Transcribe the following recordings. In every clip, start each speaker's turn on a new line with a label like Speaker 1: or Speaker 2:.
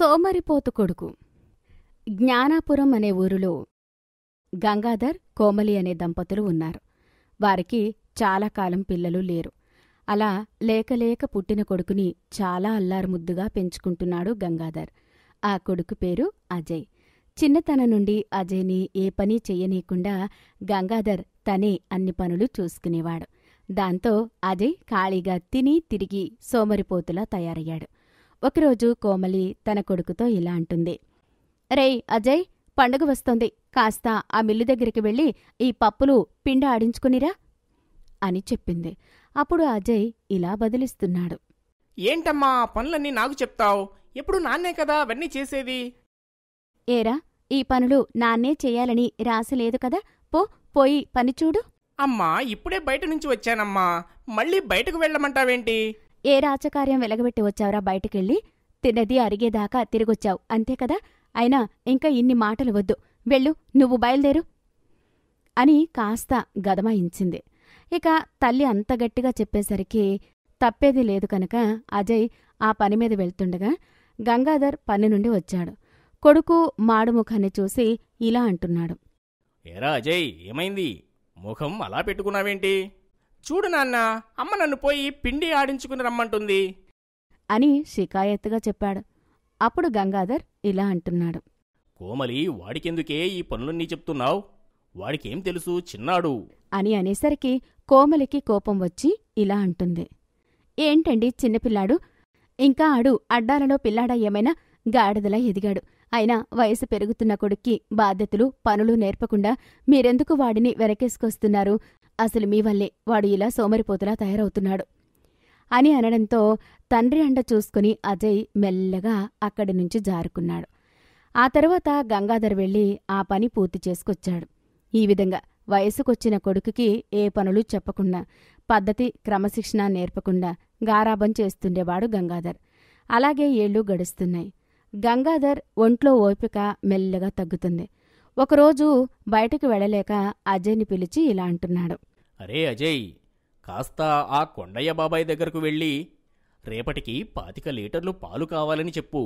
Speaker 1: సోమరిపోతు కొడుకు జ్ఞానాపురం అనే ఊరిలో గంగాధర్ కోమలి అనే దంపతులు ఉన్నారు వారికి చాలా కాలం పిల్లలు లేరు అలా లేకలేక పుట్టిన కొడుకుని చాలా అల్లారుముద్దుగా పెంచుకుంటున్నాడు గంగాధర్ ఆ కొడుకు పేరు అజయ్ చిన్నతన నుండి అజయ్ని ఏ పని చెయ్యనీయకుండా గంగాధర్ తనే అన్ని పనులు చూసుకునేవాడు దాంతో అజయ్ ఖాళీగా తిని తిరిగి సోమరిపోతులా తయారయ్యాడు ఒకరోజు కోమలి తన కొడుకుతో ఇలా అంటుంది రేయ్ అజయ్ పండుగ వస్తోంది కాస్త ఆ మిల్లు దగ్గరికి వెళ్ళి ఈ పప్పులు పిండి ఆడించుకునిరా అని చెప్పింది అప్పుడు అజయ్ ఇలా బదిలిస్తున్నాడు
Speaker 2: ఏంటమ్మా పనులన్నీ నాకు చెప్తావు ఎప్పుడు నాన్నే కదా అవన్నీ చేసేది
Speaker 1: ఏరా ఈ పనులు నాన్నే చేయాలని రాసలేదు కదా పో పోయి పని చూడు
Speaker 2: అమ్మా ఇప్పుడే బయట నుంచి వచ్చానమ్మా మళ్ళీ బయటకు వెళ్ళమంటావేంటి
Speaker 1: ఏ రాచకార్యం వెలగబెట్టి వచ్చావురా బయటికెళ్ళి తినది అరిగేదాకా తిరిగొచ్చావు అంతే కదా అయినా ఇంకా ఇన్ని మాటలు వద్దు వెళ్ళు నువ్వు బయలుదేరు అని కాస్త గదమాయించింది ఇక తల్లి అంత గట్టిగా చెప్పేసరికి తప్పేది లేదు కనుక అజయ్ ఆ పని మీద వెళ్తుండగా గంగాధర్ పని నుండి వచ్చాడు కొడుకు మాడు ముఖాన్ని చూసి ఇలా అంటున్నాడు
Speaker 2: ఏరా అజయ్ ఏమైంది ముఖం అలా పెట్టుకున్నావేంటి
Speaker 1: చూడు నాన్న అమ్మ నన్ను పోయి పిండి ఆడించుకుని రమ్మంటుంది అని షికాయత్తుగా చెప్పాడు అప్పుడు గంగాధర్ ఇలా అంటున్నాడు
Speaker 2: కోమలి వాడికెందుకే ఈ పనులన్నీ చెప్తున్నావు వాడికేం తెలుసు చిన్నాడు
Speaker 1: అని అనేసరికి కోమలికి కోపం వచ్చి ఇలా అంటుంది ఏంటండి చిన్నపిల్లాడు ఇంకా ఆడు అడ్డాలలో పిల్లాడ ఏమైనా గాడిదలా ఎదిగాడు అయినా వయసు పెరుగుతున్న కొడుక్కి బాధ్యతలు పనులు నేర్పకుండా మీరెందుకు వాడిని వెరకేసుకొస్తున్నారు అసలు మీ వల్లే వాడు ఇలా సోమరిపోతులా తయారవుతున్నాడు అని అనడంతో తండ్రి అండ చూసుకుని అజయ్ మెల్లగా అక్కడి నుంచి జారుకున్నాడు ఆ తర్వాత గంగాధర్ వెళ్ళి ఆ పని పూర్తి చేసుకొచ్చాడు ఈ విధంగా వయసుకొచ్చిన కొడుకుకి ఏ పనులు చెప్పకుండా పద్ధతి క్రమశిక్షణ నేర్పకుండా గారాబం చేస్తుండేవాడు గంగాధర్ అలాగే ఏళ్ళు గడుస్తున్నాయి గంగాధర్ ఒంట్లో ఓపిక మెల్లగా తగ్గుతుంది ఒకరోజు బయటకు వెళ్ళలేక అజయ్ని పిలిచి ఇలా అంటున్నాడు
Speaker 2: అరే అజయ్ కాస్త ఆ కొండయ్య బాబాయ్ దగ్గరకు వెళ్ళి రేపటికి పాతిక లీటర్లు పాలు కావాలని చెప్పు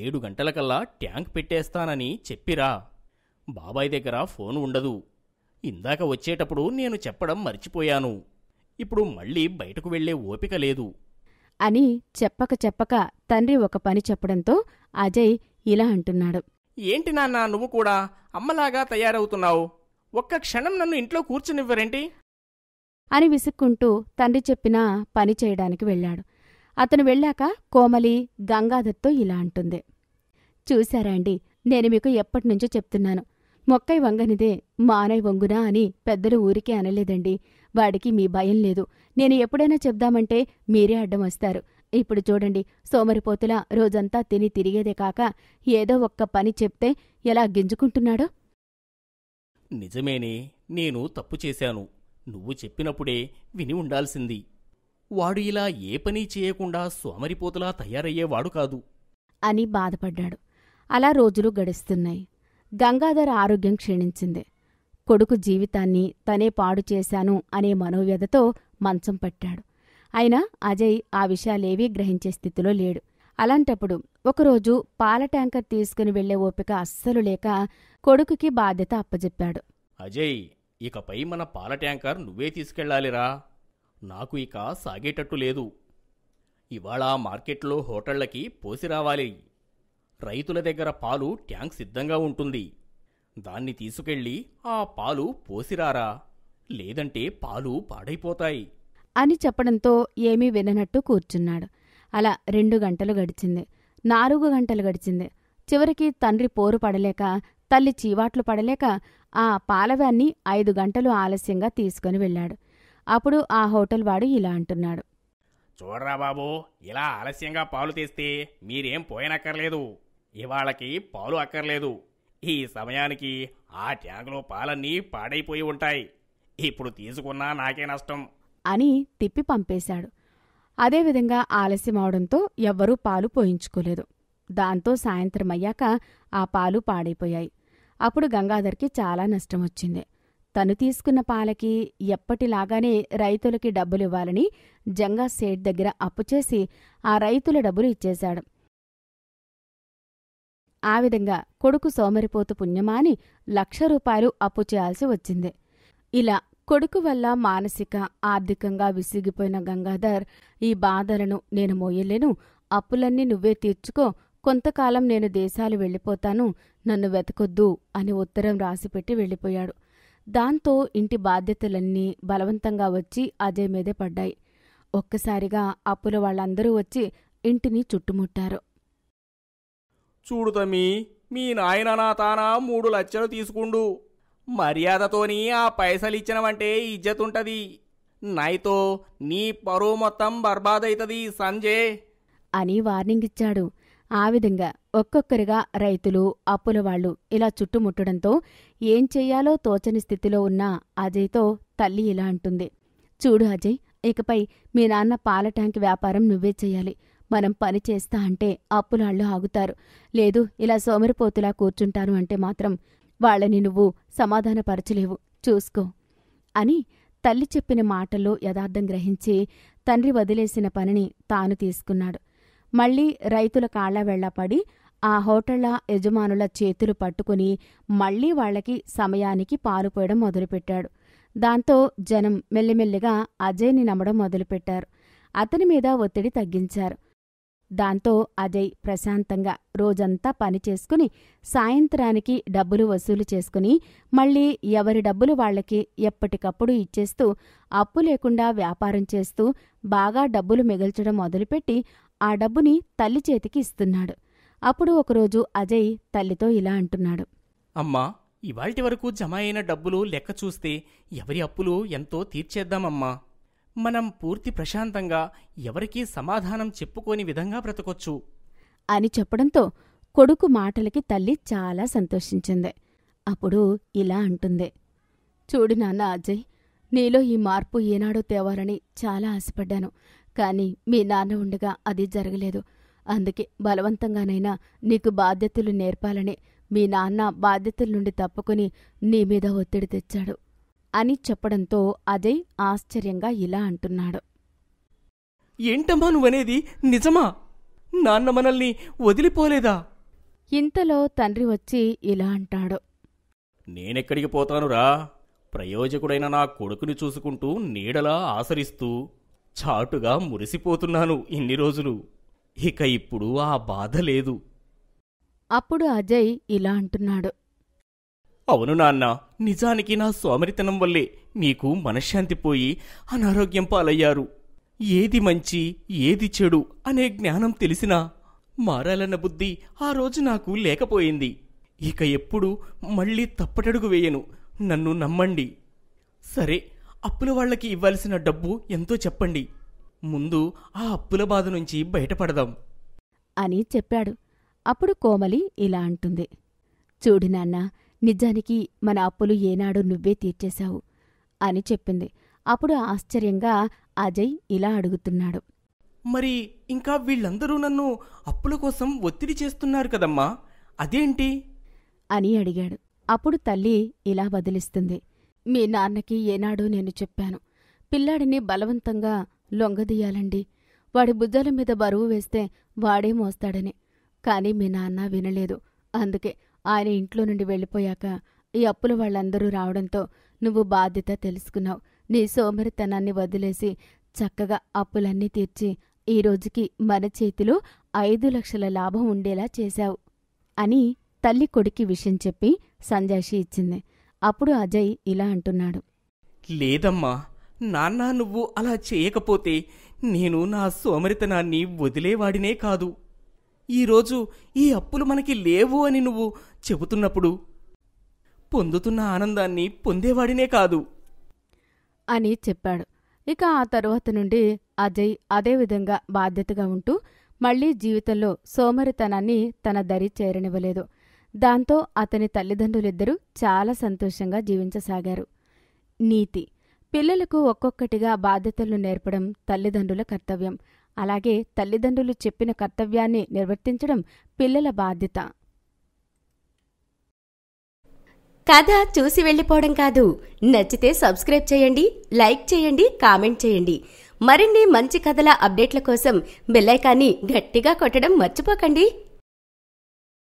Speaker 2: ఏడు గంటలకల్లా ట్యాంక్ పెట్టేస్తానని చెప్పిరా బాబాయ్ దగ్గర ఫోన్ ఉండదు ఇందాక వచ్చేటప్పుడు నేను చెప్పడం మర్చిపోయాను ఇప్పుడు మళ్ళీ బయటకు వెళ్లే ఓపిక లేదు
Speaker 1: అని చెప్పక చెప్పక తండ్రి ఒక పని చెప్పడంతో అజయ్ ఇలా అంటున్నాడు
Speaker 2: ఏంటి నాన్న నువ్వు కూడా అమ్మలాగా తయారవుతున్నావు ఒక్క క్షణం నన్ను ఇంట్లో కూర్చునివ్వరేంటి
Speaker 1: అని విసుక్కుంటూ తండ్రి చెప్పిన పని చేయడానికి వెళ్ళాడు అతను వెళ్ళాక కోమలి గంగాధర్తో ఇలా అంటుంది చూశారా అండి నేను మీకు ఎప్పటినుంచో చెప్తున్నాను మొక్కై వంగనిదే మానై వంగునా అని పెద్దలు ఊరికే అనలేదండి వాడికి మీ భయం లేదు నేను ఎప్పుడైనా చెప్దామంటే మీరే అడ్డం వస్తారు ఇప్పుడు చూడండి సోమరిపోతుల రోజంతా తిని తిరిగేదే కాక ఏదో ఒక్క పని చెప్తే ఎలా గింజుకుంటున్నాడో
Speaker 2: నిజమేనే నేను తప్పు చేశాను నువ్వు చెప్పినప్పుడే విని ఉండాల్సింది వాడు ఇలా ఏ పనీ చేయకుండా సోమరిపోతులా తయారయ్యేవాడు కాదు
Speaker 1: అని బాధపడ్డాడు అలా రోజులు గడుస్తున్నాయి గంగాధర్ ఆరోగ్యం క్షీణించింది కొడుకు జీవితాన్ని తనే పాడు చేశాను అనే మనోవ్యధతో మంచం పట్టాడు అయినా అజయ్ ఆ విషయాలేవీ గ్రహించే స్థితిలో లేడు అలాంటప్పుడు ఒకరోజు పాల ట్యాంకర్ తీసుకుని వెళ్లే ఓపిక అస్సలు లేక కొడుకుకి బాధ్యత అప్పజెప్పాడు
Speaker 2: అజయ్ ఇకపై మన పాల ట్యాంకర్ నువ్వే తీసుకెళ్లాలిరా నాకు ఇక సాగేటట్టు లేదు ఇవాళ మార్కెట్లో హోటళ్లకి పోసిరావాలి రైతుల దగ్గర పాలు ట్యాంక్ సిద్ధంగా ఉంటుంది దాన్ని తీసుకెళ్ళి ఆ పాలు పోసిరారా లేదంటే పాలు పాడైపోతాయి
Speaker 1: అని చెప్పడంతో ఏమీ విననట్టు కూర్చున్నాడు అలా రెండు గంటలు గడిచింది నాలుగు గంటలు గడిచింది చివరికి తండ్రి పోరు పడలేక తల్లి చీవాట్లు పడలేక ఆ పాలవ్యాన్ని ఐదు గంటలు ఆలస్యంగా తీసుకుని వెళ్ళాడు అప్పుడు ఆ హోటల్ వాడు ఇలా అంటున్నాడు
Speaker 2: చూడరా బాబు ఇలా ఆలస్యంగా పాలు తీస్తే మీరేం పోయినక్కర్లేదు ఇవాళకి పాలు అక్కర్లేదు ఈ సమయానికి ఆ ట్యాంక్లో పాలన్నీ పాడైపోయి ఉంటాయి ఇప్పుడు తీసుకున్నా నాకే నష్టం
Speaker 1: అని తిప్పి పంపేశాడు అదేవిధంగా ఆలస్యం అవడంతో ఎవ్వరూ పాలు పోయించుకోలేదు దాంతో సాయంత్రం అయ్యాక ఆ పాలు పాడైపోయాయి అప్పుడు గంగాధర్కి చాలా నష్టం వచ్చింది తను తీసుకున్న పాలకి ఎప్పటిలాగానే రైతులకి డబ్బులివ్వాలని జంగా సేట్ దగ్గర అప్పు చేసి ఆ రైతుల డబ్బులు ఇచ్చేశాడు ఆ విధంగా కొడుకు సోమరిపోతు పుణ్యమాని లక్ష రూపాయలు అప్పు చేయాల్సి వచ్చింది ఇలా కొడుకు వల్ల మానసిక ఆర్థికంగా విసిగిపోయిన గంగాధర్ ఈ బాధలను నేను మోయలేను అప్పులన్నీ నువ్వే తీర్చుకో కొంతకాలం నేను దేశాలు వెళ్ళిపోతాను నన్ను వెతకొద్దు అని ఉత్తరం రాసిపెట్టి వెళ్ళిపోయాడు దాంతో ఇంటి బాధ్యతలన్నీ బలవంతంగా వచ్చి అజయ్ మీదే పడ్డాయి ఒక్కసారిగా అప్పుల వాళ్ళందరూ వచ్చి ఇంటిని చుట్టుముట్టారు
Speaker 2: చూడు మీ నాయన నా తానా మూడు లక్షలు తీసుకుండు మర్యాదతోని ఆ పైసలిచ్చినవంటే ఇజ్జతుంటది నైతో నీ పరువు మొత్తం బర్బాదైతది సంజయ్
Speaker 1: అని వార్నింగ్ ఇచ్చాడు ఆ విధంగా ఒక్కొక్కరిగా రైతులు అప్పుల వాళ్లు ఇలా చుట్టుముట్టడంతో ఏం చెయ్యాలో తోచని స్థితిలో ఉన్న అజయ్తో తల్లి ఇలా అంటుంది చూడు అజయ్ ఇకపై మీ నాన్న పాల ట్యాంక్ వ్యాపారం నువ్వే చెయ్యాలి మనం పని చేస్తా అంటే అప్పులాళ్ళు ఆగుతారు లేదు ఇలా సోమరిపోతులా కూర్చుంటాను అంటే మాత్రం వాళ్ళని నువ్వు సమాధానపరచలేవు చూసుకో అని తల్లి చెప్పిన మాటల్లో యథార్థం గ్రహించి తండ్రి వదిలేసిన పనిని తాను తీసుకున్నాడు మళ్ళీ రైతుల కాళ్ళ వెళ్ళపడి ఆ హోటళ్ల యజమానుల చేతులు పట్టుకుని మళ్లీ వాళ్లకి సమయానికి పాలు పోయడం మొదలుపెట్టాడు దాంతో జనం మెల్లిమెల్లిగా అజయ్ని నమ్మడం మొదలుపెట్టారు అతని మీద ఒత్తిడి తగ్గించారు దాంతో అజయ్ ప్రశాంతంగా రోజంతా పని చేసుకుని సాయంత్రానికి డబ్బులు వసూలు చేసుకుని మళ్ళీ ఎవరి డబ్బులు వాళ్లకి ఎప్పటికప్పుడు ఇచ్చేస్తూ అప్పు లేకుండా వ్యాపారం చేస్తూ బాగా డబ్బులు మిగల్చడం మొదలుపెట్టి ఆ డబ్బుని తల్లి చేతికి ఇస్తున్నాడు అప్పుడు ఒకరోజు అజయ్ తల్లితో ఇలా అంటున్నాడు
Speaker 2: అమ్మా ఇవాల్టి వరకు జమ అయిన డబ్బులు లెక్క చూస్తే ఎవరి అప్పులు ఎంతో తీర్చేద్దామమ్మా మనం పూర్తి ప్రశాంతంగా ఎవరికీ సమాధానం చెప్పుకోని విధంగా బ్రతకొచ్చు
Speaker 1: అని చెప్పడంతో కొడుకు మాటలకి తల్లి చాలా సంతోషించింది అప్పుడు ఇలా అంటుంది చూడు నాన్న అజయ్ నీలో ఈ మార్పు ఏనాడో తేవాలని చాలా ఆశపడ్డాను కానీ మీ నాన్న ఉండగా అది జరగలేదు అందుకే బలవంతంగానైనా నీకు బాధ్యతలు నేర్పాలని మీ నాన్న బాధ్యతల నుండి తప్పుకుని నీ మీద ఒత్తిడి తెచ్చాడు అని చెప్పడంతో అజయ్ ఆశ్చర్యంగా ఇలా అంటున్నాడు
Speaker 2: ఏంటమ్మా నువ్వనేది నిజమా నాన్న మనల్ని వదిలిపోలేదా
Speaker 1: ఇంతలో తండ్రి వచ్చి ఇలా అంటాడు
Speaker 2: నేనెక్కడికి పోతానురా ప్రయోజకుడైన నా కొడుకుని చూసుకుంటూ నీడలా ఆసరిస్తూ చాటుగా మురిసిపోతున్నాను ఇన్ని రోజులు ఇక ఇప్పుడు ఆ బాధ లేదు
Speaker 1: అప్పుడు అజయ్ ఇలా అంటున్నాడు
Speaker 2: అవును నాన్న నిజానికి నా సోమరితనం వల్లే మీకు మనశ్శాంతి పోయి అనారోగ్యం పాలయ్యారు ఏది మంచి ఏది చెడు అనే జ్ఞానం తెలిసినా మారాలన్న బుద్ధి ఆ రోజు నాకు లేకపోయింది ఇక ఎప్పుడు మళ్ళీ తప్పటడుగు వేయను నన్ను నమ్మండి సరే అప్పుల వాళ్ళకి ఇవ్వాల్సిన డబ్బు ఎంతో చెప్పండి ముందు ఆ అప్పుల బాధ నుంచి బయటపడదాం
Speaker 1: అని చెప్పాడు అప్పుడు కోమలి ఇలా అంటుంది చూడు నాన్న నిజానికి మన అప్పులు ఏనాడు నువ్వే తీర్చేశావు అని చెప్పింది అప్పుడు ఆశ్చర్యంగా అజయ్ ఇలా అడుగుతున్నాడు
Speaker 2: మరి ఇంకా వీళ్ళందరూ నన్ను అప్పుల కోసం ఒత్తిడి చేస్తున్నారు కదమ్మా అదేంటి
Speaker 1: అని అడిగాడు అప్పుడు తల్లి ఇలా బదిలిస్తుంది మీ నాన్నకి ఏనాడో నేను చెప్పాను పిల్లాడిని బలవంతంగా లొంగదీయాలండి వాడి బుజ్జల మీద బరువు వేస్తే వాడే మోస్తాడని కాని మీ నాన్న వినలేదు అందుకే ఆయన ఇంట్లో నుండి వెళ్ళిపోయాక ఈ అప్పుల వాళ్ళందరూ రావడంతో నువ్వు బాధ్యత తెలుసుకున్నావు నీ సోమరితనాన్ని వదిలేసి చక్కగా అప్పులన్నీ తీర్చి ఈ రోజుకి మన చేతిలో ఐదు లక్షల లాభం ఉండేలా చేశావు అని తల్లి కొడుకి విషయం చెప్పి సంధ్యాషి ఇచ్చింది అప్పుడు అజయ్ ఇలా అంటున్నాడు
Speaker 2: లేదమ్మా నాన్న నువ్వు అలా చేయకపోతే నేను నా సోమరితనాన్ని వదిలేవాడినే కాదు ఈరోజు ఈ అప్పులు మనకి లేవు అని నువ్వు చెబుతున్నప్పుడు పొందుతున్న ఆనందాన్ని పొందేవాడినే కాదు
Speaker 1: అని చెప్పాడు ఇక ఆ తరువాత నుండి అజయ్ అదేవిధంగా బాధ్యతగా ఉంటూ మళ్లీ జీవితంలో సోమరితనాన్ని తన దరి చేరనివ్వలేదు దాంతో అతని తల్లిదండ్రులిద్దరూ చాలా సంతోషంగా జీవించసాగారు నీతి పిల్లలకు ఒక్కొక్కటిగా బాధ్యతలు నేర్పడం తల్లిదండ్రుల కర్తవ్యం అలాగే తల్లిదండ్రులు చెప్పిన కర్తవ్యాన్ని నిర్వర్తించడం పిల్లల బాధ్యత కథ చూసి వెళ్ళిపోవడం కాదు నచ్చితే సబ్స్క్రైబ్ చేయండి లైక్ చేయండి కామెంట్ చేయండి మరిన్ని మంచి కథల అప్డేట్ల కోసం బెల్లైకాన్ని గట్టిగా కొట్టడం మర్చిపోకండి